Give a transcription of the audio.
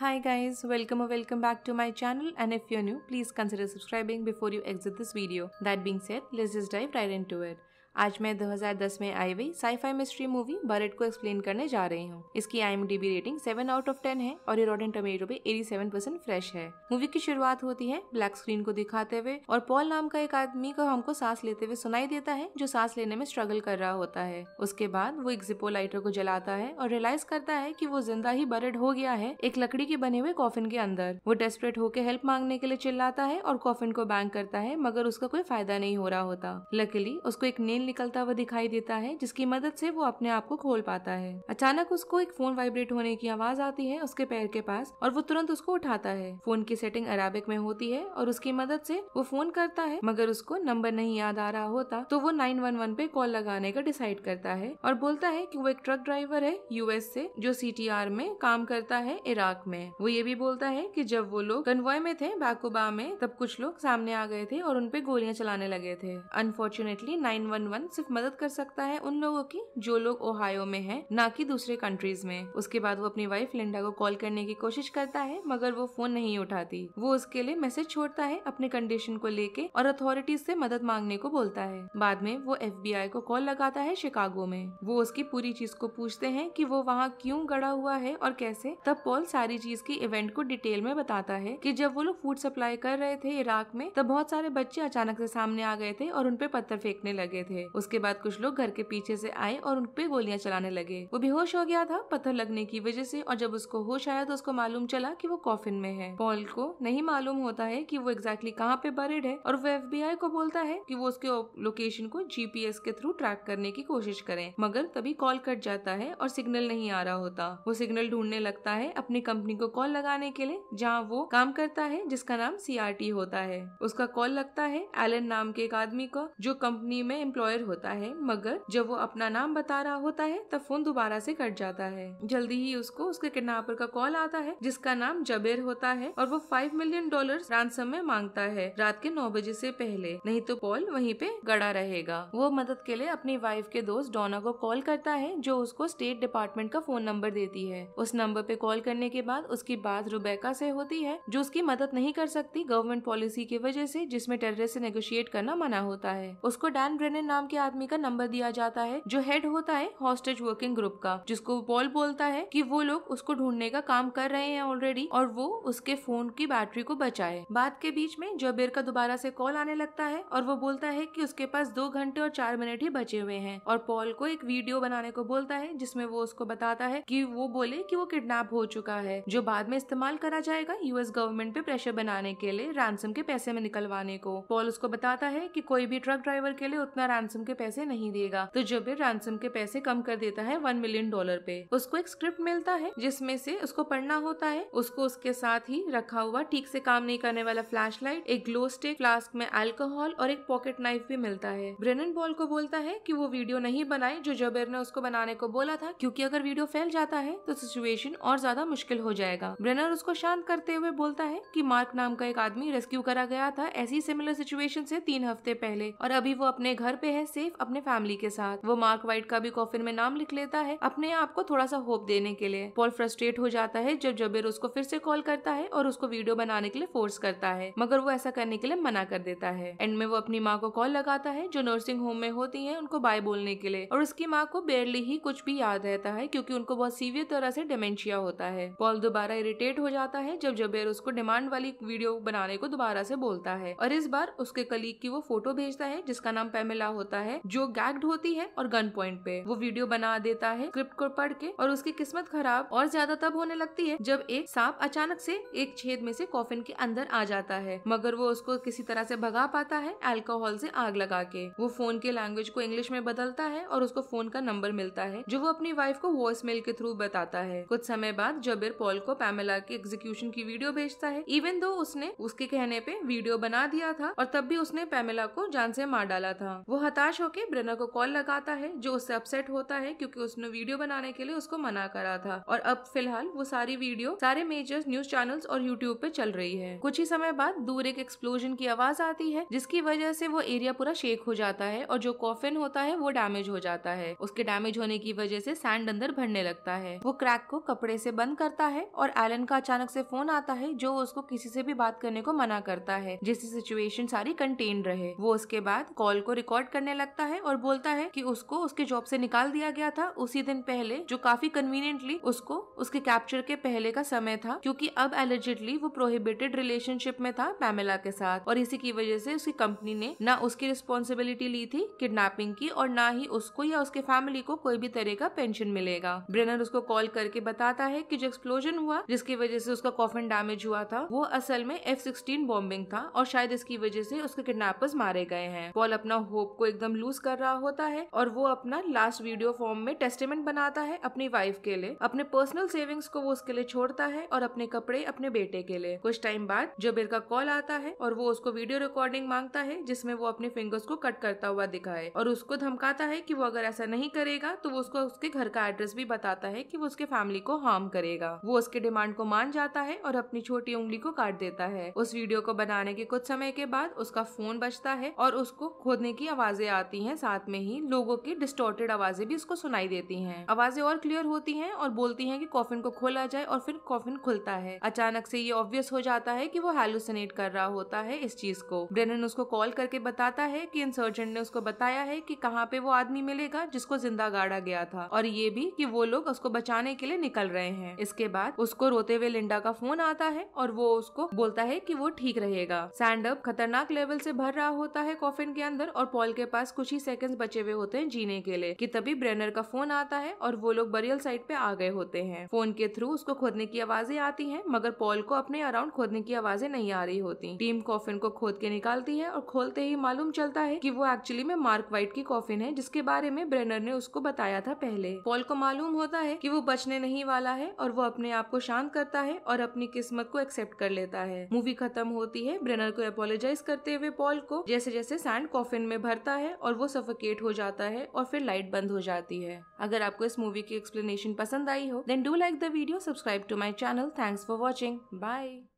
Hi guys, welcome or welcome back to my channel and if you're new, please consider subscribing before you exit this video. That being said, let's just dive right into it. आज मैं 2010 में आई हुई sci fi mystery movie बरेट को explain करने जा रही हूँ इसकी आई रेटिंग 7 आउट ऑफ 10 है और ये रॉडन टमेटो पे 87 परसेंट फ्रेश है मूवी की शुरुआत होती है ब्लैक स्क्रीन को दिखाते हुए और पॉल नाम का एक आदमी को हमको सांस लेते हुए सुनाई देता है जो सांस लेने में स्ट्रगल कर रहा होता है उसके बाद वो एक जिपो लाइटर को जलाता है और रियलाइज करता है की वो जिंदा ही बरेड हो गया है एक लकड़ी के बने हुए कॉफिन के अंदर वो डेस्परेट होकर हेल्प मांगने के लिए चिल्लाता है और कॉफिन को बैंग करता है मगर उसका कोई फायदा नहीं हो रहा होता लकीली उसको एक नेल निकलता हुआ दिखाई देता है जिसकी मदद से वो अपने आप को खोल पाता है अचानक उसको एक फोन वाइब्रेट होने की आवाज आती है उसके पैर के पास और वो तुरंत उसको उठाता है फोन की सेटिंग अराबिक में होती है और उसकी मदद से वो फोन करता है मगर उसको नंबर नहीं याद आ रहा होता तो वो नाइन वन वन पे कॉल लगाने का डिसाइड करता है और बोलता है की वो एक ट्रक ड्राइवर है यूएस से जो सीटीआर में काम करता है इराक में वो ये भी बोलता है की जब वो लोग कन्वॉय में थे बाकुबा में तब कुछ लोग सामने आ गए थे और उनपे गोलियां चलाने लगे थे अनफॉर्चुनेटली नाइन वन वन सिर्फ मदद कर सकता है उन लोगों की जो लोग ओहायो में है ना कि दूसरे कंट्रीज में उसके बाद वो अपनी वाइफ लिंडा को कॉल करने की कोशिश करता है मगर वो फोन नहीं उठाती वो उसके लिए मैसेज छोड़ता है अपने कंडीशन को लेके और अथॉरिटीज से मदद मांगने को बोलता है बाद में वो एफ को कॉल लगाता है शिकागो में वो उसकी पूरी चीज को पूछते हैं कि वो वहाँ क्यों गड़ा हुआ है और कैसे तब पॉल सारी चीज की इवेंट को डिटेल में बताता है कि जब वो लोग फूड सप्लाई कर रहे थे इराक में तब बहुत सारे बच्चे अचानक से सामने आ गए थे और उनपे पत्थर फेंकने लगे थे रहे उसके बाद कुछ लोग घर के पीछे से आए और उन पे गोलियां चलाने लगे वो बेहोश हो गया था पत्थर लगने की वजह से और जब उसको होश आया तो उसको मालूम चला कि वो कॉफिन में है पॉल को नहीं मालूम होता है कि वो एग्जैक्टली कहाँ पे बरेड है और वो आई को बोलता है कि वो उसके लोकेशन को एस के थ्रू ट्रैक करने की कोशिश करें मगर तभी कॉल कट जाता है और सिग्नल नहीं आ रहा होता वो सिग्नल ढूंढने लगता है अपनी कंपनी को कॉल लगाने के लिए जहाँ वो काम करता है जिसका नाम टी होता है उसका कॉल लगता है एलन नाम के एक आदमी को जो कंपनी में एम्प्लॉय लॉयर होता है मगर जब वो अपना नाम बता रहा होता है तब फोन दोबारा से कट जाता है जल्दी ही उसको उसके किडनैपर का कॉल आता है जिसका नाम जबेर होता है और वो फाइव मिलियन डॉलर रानसम में मांगता है रात के नौ बजे से पहले नहीं तो पॉल वहीं पे गड़ा रहेगा वो मदद के लिए अपनी वाइफ के दोस्त डोना को कॉल करता है जो उसको स्टेट डिपार्टमेंट का फोन नंबर देती है उस नंबर पे कॉल करने के बाद उसकी बात रुबेका से होती है जो उसकी मदद नहीं कर सकती गवर्नमेंट पॉलिसी की वजह से जिसमें टेररिस्ट से नेगोशिएट करना मना होता है उसको डैन ब्रेनर नाम नाम के आदमी का नंबर दिया जाता है जो हेड होता है हॉस्टेज वर्किंग ग्रुप का जिसको पॉल बोलता है कि वो लोग उसको ढूंढने का काम कर रहे हैं ऑलरेडी और वो उसके फोन की बैटरी को बचाए बात के बीच में जबेर का दोबारा से कॉल आने लगता है और वो बोलता है कि उसके पास दो घंटे और चार मिनट ही बचे हुए हैं और पॉल को एक वीडियो बनाने को बोलता है जिसमें वो उसको बताता है कि वो बोले कि वो किडनैप हो चुका है जो बाद में इस्तेमाल करा जाएगा यूएस गवर्नमेंट पे प्रेशर बनाने के लिए रैंसम के पैसे में निकलवाने को पॉल उसको बताता है कि कोई भी ट्रक ड्राइवर के लिए उतना रैंसम रैंसम के पैसे नहीं देगा तो जबिर रैंसम के पैसे कम कर देता है वन मिलियन डॉलर पे उसको एक स्क्रिप्ट मिलता है जिसमें से उसको पढ़ना होता है उसको उसके साथ ही रखा हुआ ठीक से काम नहीं करने वाला फ्लैश एक ग्लो स्टिक फ्लास्क में अल्कोहल और एक पॉकेट नाइफ भी मिलता है ब्रेनन बॉल को बोलता है की वो वीडियो नहीं बनाए जो जबेर ने उसको बनाने को बोला था क्यूँकी अगर वीडियो फैल जाता है तो सिचुएशन और ज्यादा मुश्किल हो जाएगा ब्रेनर उसको शांत करते हुए बोलता है कि मार्क नाम का एक आदमी रेस्क्यू करा गया था ऐसी सिमिलर सिचुएशन से तीन हफ्ते पहले और अभी वो अपने घर पे है हैं सेफ अपने फैमिली के साथ वो मार्क वाइट का भी कॉफिन में नाम लिख लेता है अपने आप को थोड़ा सा होप देने के लिए पॉल फ्रस्ट्रेट हो जाता है जब जबेर उसको फिर से कॉल करता है और उसको वीडियो बनाने के लिए फोर्स करता है मगर वो ऐसा करने के लिए मना कर देता है एंड में वो अपनी माँ को कॉल लगाता है जो नर्सिंग होम में होती है उनको बाय बोलने के लिए और उसकी माँ को बेरली ही कुछ भी याद रहता है क्योंकि उनको बहुत सीवियर तरह से डिमेंशिया होता है पॉल दोबारा इरिटेट हो जाता है जब जबेर उसको डिमांड वाली वीडियो बनाने को दोबारा से बोलता है और इस बार उसके कलीग की वो फोटो भेजता है जिसका नाम पेमिला होता होता है जो गैग्ड होती है और गन पॉइंट पे वो वीडियो बना देता है स्क्रिप्ट को पढ़ के और उसकी किस्मत खराब और ज्यादा तब होने लगती है जब एक सांप अचानक से एक छेद में से कॉफिन के अंदर आ जाता है मगर वो उसको किसी तरह से भगा पाता है अल्कोहल से आग लगा के वो फोन के लैंग्वेज को इंग्लिश में बदलता है और उसको फोन का नंबर मिलता है जो वो अपनी वाइफ को वॉइस मेल के थ्रू बताता है कुछ समय बाद जबिर पॉल को पैमेला के एग्जीक्यूशन की वीडियो भेजता है इवन दो उसने उसके कहने पे वीडियो बना दिया था और तब भी उसने पैमेला को जान से मार डाला था वो हता हताश होकर ब्रनर को कॉल लगाता है जो उससे अपसेट होता है क्योंकि उसने वीडियो बनाने के लिए उसको मना करा था और अब फिलहाल वो सारी वीडियो सारे मेजर न्यूज चैनल्स और यूट्यूब पे चल रही है कुछ ही समय बाद दूर एक एक्सप्लोजन की आवाज आती है जिसकी वजह से वो एरिया पूरा शेक हो जाता है और जो कॉफिन होता है वो डैमेज हो जाता है उसके डैमेज होने की वजह से सैंड अंदर भरने लगता है वो क्रैक को कपड़े से बंद करता है और एलन का अचानक से फोन आता है जो उसको किसी से भी बात करने को मना करता है जिससे सिचुएशन सारी कंटेन रहे वो उसके बाद कॉल को रिकॉर्ड करने करने लगता है और बोलता है कि उसको उसके जॉब से निकाल दिया गया था उसी दिन पहले जो काफी कन्वीनियंटली उसको उसके कैप्चर के पहले का समय था क्योंकि अब एलिजिटली वो प्रोहिबिटेड रिलेशनशिप में था पैमेला के साथ और इसी की वजह से उसकी कंपनी ने ना उसकी रिस्पॉन्सिबिलिटी ली थी किडनेपिंग की और ना ही उसको या उसके फैमिली को कोई भी तरह का पेंशन मिलेगा ब्रेनर उसको कॉल करके बताता है कि जो एक्सप्लोजन हुआ जिसकी वजह से उसका कॉफिन डैमेज हुआ था वो असल में एफ सिक्सटीन बॉम्बिंग था और शायद इसकी वजह से उसके किडनेपर्स मारे गए हैं पॉल अपना होप को एकदम लूज कर रहा होता है और वो अपना लास्ट वीडियो फॉर्म में टेस्टिमेंट बनाता है अपनी वाइफ के लिए अपने पर्सनल सेविंग्स को वो उसके लिए छोड़ता है और अपने कपड़े अपने बेटे के लिए कुछ टाइम बाद जबेर का कॉल आता है और वो उसको वीडियो रिकॉर्डिंग मांगता है जिसमें वो अपने फिंगर्स को कट करता हुआ दिखाए और उसको धमकाता है कि वो अगर ऐसा नहीं करेगा तो वो उसको उसके घर का एड्रेस भी बताता है कि वो उसके फैमिली को हार्म करेगा वो उसके डिमांड को मान जाता है और अपनी छोटी उंगली को काट देता है उस वीडियो को बनाने के कुछ समय के बाद उसका फोन बचता है और उसको खोदने की आवाज आवाजें आती हैं साथ में ही लोगों की डिस्टोर्टेड आवाजें भी उसको सुनाई देती हैं आवाजें और क्लियर होती हैं और बोलती हैं कि कॉफिन को खोला जाए और फिर कॉफिन खुलता है अचानक से ये ऑब्वियस हो जाता है कि वो हेलुसिनेट कर रहा होता है इस चीज को ब्रेनन उसको कॉल करके बताता है कि इंसर्जेंट ने उसको बताया है कि कहाँ पे वो आदमी मिलेगा जिसको जिंदा गाड़ा गया था और ये भी कि वो लोग उसको बचाने के लिए निकल रहे हैं इसके बाद उसको रोते हुए लिंडा का फोन आता है और वो उसको बोलता है कि वो ठीक रहेगा सैंडअप खतरनाक लेवल से भर रहा होता है कॉफिन के अंदर और पॉल के पास कुछ ही सेकंड्स बचे हुए होते हैं जीने के लिए कि तभी ब्रेनर का फोन आता है और वो लोग बरियल साइट पे आ गए होते हैं फोन के थ्रू उसको खोदने की आवाजें आती हैं मगर पॉल को अपने अराउंड खोदने की आवाजें नहीं आ रही होती टीम कॉफिन को खोद के निकालती है और खोलते ही मालूम चलता है की वो एक्चुअली में मार्क व्हाइट की कॉफिन है जिसके बारे में ब्रेनर ने उसको बताया था पहले पॉल को मालूम होता है की वो बचने नहीं वाला है और वो अपने आप को शांत करता है और अपनी किस्मत को एक्सेप्ट कर लेता है मूवी खत्म होती है ब्रेनर को अपोलोजाइज करते हुए पॉल को जैसे जैसे सैंड कॉफिन में भरता है और वो सफोकेट हो जाता है और फिर लाइट बंद हो जाती है अगर आपको इस मूवी की एक्सप्लेनेशन पसंद आई हो then do like the video subscribe to my channel thanks for watching bye